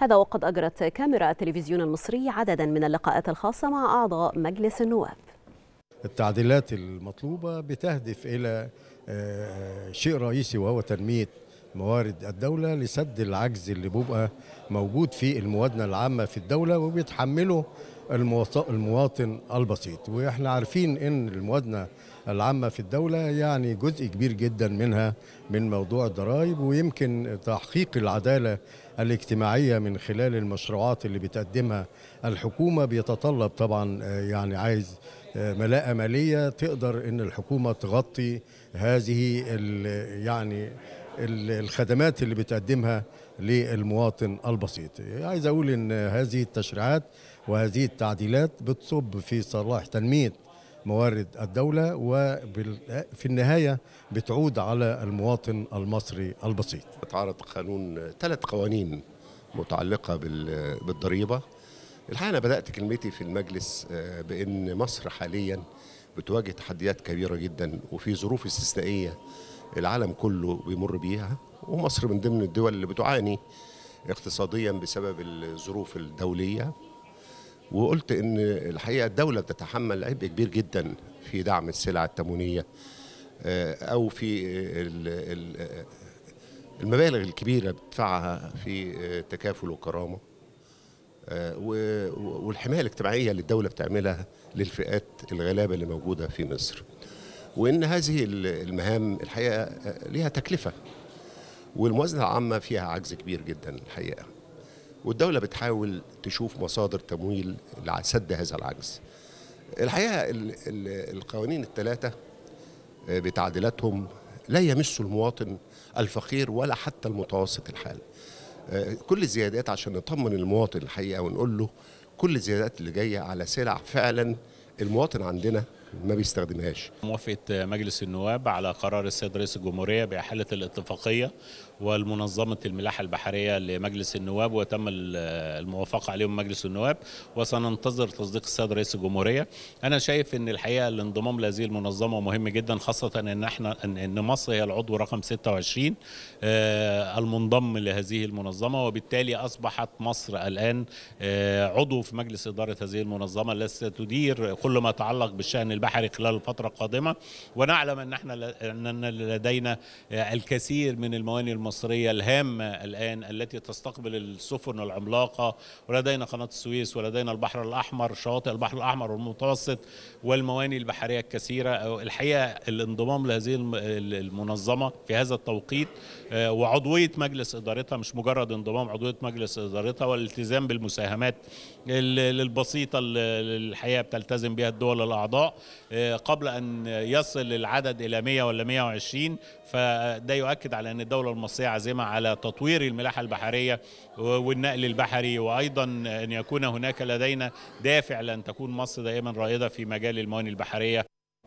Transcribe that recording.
هذا وقد أجرت كاميرا التلفزيون المصري عددا من اللقاءات الخاصة مع أعضاء مجلس النواب التعديلات المطلوبة بتهدف إلى آه، شيء رئيسي وهو تنمية موارد الدولة لسد العجز اللي بيبقى موجود في الموادنة العامة في الدولة وبيتحمله المواطن البسيط واحنا عارفين ان الموازنه العامه في الدوله يعني جزء كبير جدا منها من موضوع الضرائب ويمكن تحقيق العداله الاجتماعيه من خلال المشروعات اللي بتقدمها الحكومه بيتطلب طبعا يعني عايز ملاءه ماليه تقدر ان الحكومه تغطي هذه يعني الخدمات اللي بتقدمها للمواطن البسيط عايز أقول أن هذه التشريعات وهذه التعديلات بتصب في صلاح تنمية موارد الدولة وفي النهاية بتعود على المواطن المصري البسيط اتعرض قانون ثلاث قوانين متعلقة بالضريبة الحقيقة أنا بدأت كلمتي في المجلس آه، بأن مصر حالياً بتواجه تحديات كبيره جدا وفي ظروف استثنائيه العالم كله بيمر بيها ومصر من ضمن الدول اللي بتعاني اقتصاديا بسبب الظروف الدوليه وقلت ان الحقيقه الدوله بتتحمل عبء كبير جدا في دعم السلع التموينيه آه، او في المبالغ الكبيره بتدفعها في آه، تكافل وكرامه آه، والحمايه الاجتماعيه اللي الدوله بتعملها للفئات الغلابه اللي موجوده في مصر. وان هذه المهام الحقيقه آه، ليها تكلفه والموازنه العامه فيها عجز كبير جدا الحقيقه. والدوله بتحاول تشوف مصادر تمويل لسد هذا العجز. الحقيقه القوانين الثلاثه آه، بتعديلاتهم لا يمس المواطن الفقير ولا حتى المتوسط الحال. آه، كل الزيادات عشان نطمن المواطن الحقيقه ونقول له كل الزيادات اللي جايه على سلع فعلا المواطن عندنا ما بيستخدمهاش موافقه مجلس النواب على قرار السيد رئيس الجمهوريه باحاله الاتفاقيه والمنظمه الملاحه البحريه لمجلس النواب وتم الموافقه عليهم مجلس النواب وسننتظر تصديق السيد رئيس الجمهوريه انا شايف ان الحقيقه الانضمام لهذه المنظمه مهم جدا خاصه ان احنا ان مصر هي العضو رقم 26 آه، المنضم لهذه المنظمه وبالتالي اصبحت مصر الان آه، عضو في مجلس اداره هذه المنظمه التي ستدير كل ما يتعلق بالشان البحري خلال الفترة القادمة ونعلم أن احنا أننا لدينا الكثير من الموانئ المصرية الهامة الآن التي تستقبل السفن العملاقة ولدينا قناة السويس ولدينا البحر الأحمر شواطئ البحر الأحمر والمتوسط والموانئ البحرية الكثيرة الحقيقة الانضمام لهذه المنظمة في هذا التوقيت آه، وعضوية مجلس إدارتها مش مجرد انضمام عضوية مجلس إدارتها والالتزام بالمساهمات البسيطة الحقيقة بتلتزم بها الدول الأعضاء آه، قبل أن يصل العدد إلى 100 ولا 120 فده يؤكد على أن الدولة المصرية عازمة على تطوير الملاحة البحرية والنقل البحري وأيضا أن يكون هناك لدينا دافع لأن تكون مصر دائما رائدة في مجال الموانئ البحرية